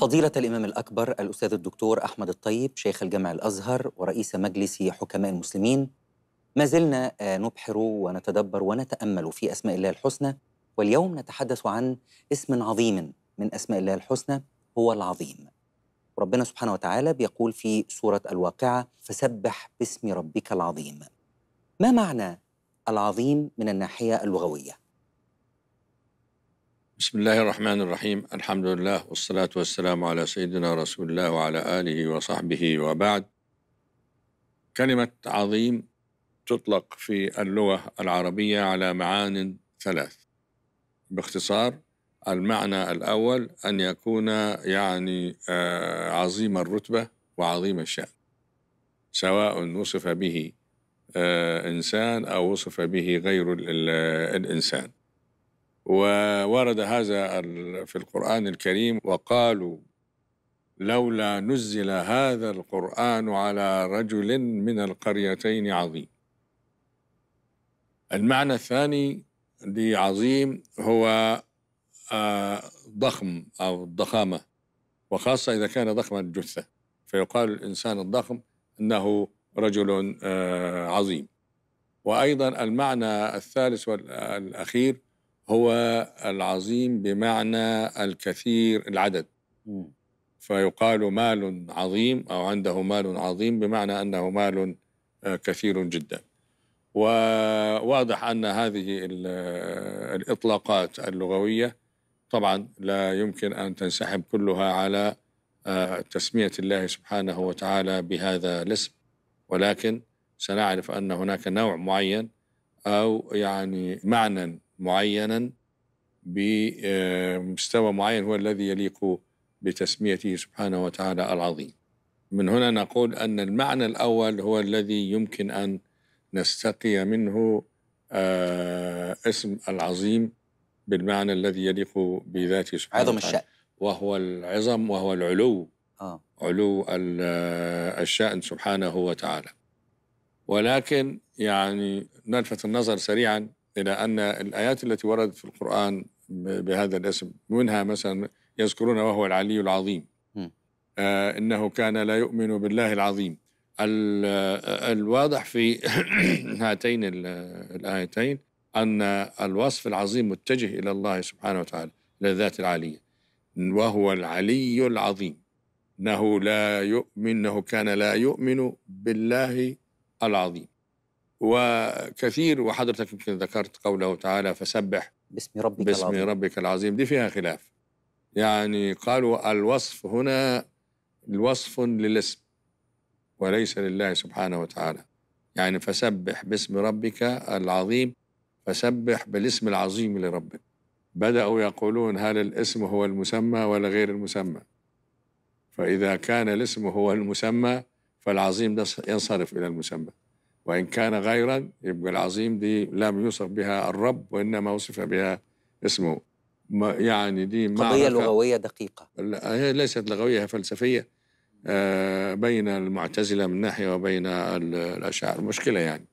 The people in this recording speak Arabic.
فضيلة الإمام الأكبر الأستاذ الدكتور أحمد الطيب شيخ الجامع الأزهر ورئيس مجلس حكماء المسلمين ما زلنا آه، نبحر ونتدبر ونتأمل في أسماء الله الحسنى واليوم نتحدث عن اسم عظيم من أسماء الله الحسنى هو العظيم ربنا سبحانه وتعالى بيقول في سورة الواقعة فسبح باسم ربك العظيم ما معنى العظيم من الناحية اللغوية بسم الله الرحمن الرحيم الحمد لله والصلاة والسلام على سيدنا رسول الله وعلى آله وصحبه وبعد كلمة عظيم تطلق في اللغة العربية على معان ثلاث باختصار المعنى الأول أن يكون يعني عظيم الرتبة وعظيم الشأن سواء وصف به إنسان أو وصف به غير الإنسان وورد هذا في القرآن الكريم وقالوا لولا نزل هذا القرآن على رجل من القريتين عظيم المعنى الثاني لعظيم هو آه، ضخم أو الضخامة وخاصة إذا كان ضخم الجثة فيقال الإنسان الضخم أنه رجل آه، عظيم وأيضا المعنى الثالث والأخير هو العظيم بمعنى الكثير العدد فيقال مال عظيم أو عنده مال عظيم بمعنى أنه مال آه، كثير جدا وواضح أن هذه آه، الإطلاقات اللغوية طبعا لا يمكن أن تنسحب كلها على آه، تسمية الله سبحانه وتعالى بهذا الاسم ولكن سنعرف أن هناك نوع معين أو يعني معنى معينا بمستوى آه، معين هو الذي يليق بتسميته سبحانه وتعالى العظيم من هنا نقول أن المعنى الأول هو الذي يمكن أن نستقي منه آه، اسم العظيم بالمعنى الذي يليق بذاته سبحانه عظم الشأن وهو العظم وهو العلو آه. علو آه، الشأن سبحانه وتعالى ولكن يعني نلفت النظر سريعا إلى أن الآيات التي وردت في القرآن بهذا الاسم منها مثلا يذكرون وهو العلي العظيم آه إنه كان لا يؤمن بالله العظيم آه، الواضح في هاتين الآيتين أن الوصف العظيم متجه إلى الله سبحانه وتعالى للذات العالية وهو العلي العظيم انه لا يؤمن انه كان لا يؤمن بالله العظيم وكثير وحضرتك يمكن ذكرت قوله تعالى فسبح باسم ربك باسم العظيم. ربك العظيم دي فيها خلاف يعني قالوا الوصف هنا الوصف للاسم وليس لله سبحانه وتعالى يعني فسبح باسم ربك العظيم فسبح بالاسم العظيم لربك بدأوا يقولون هل الاسم هو المسمى ولا غير المسمى فإذا كان الاسم هو المسمى فالعظيم ده ينصرف إلى المسمى وإن كان غيرا يبقى العظيم دي لم يوصف بها الرب وإنما وصف بها اسمه يعني دي قضية لغوية دقيقة لا هي ليست لغوية فلسفية آه، بين المعتزلة من ناحية وبين الأشعار مشكلة يعني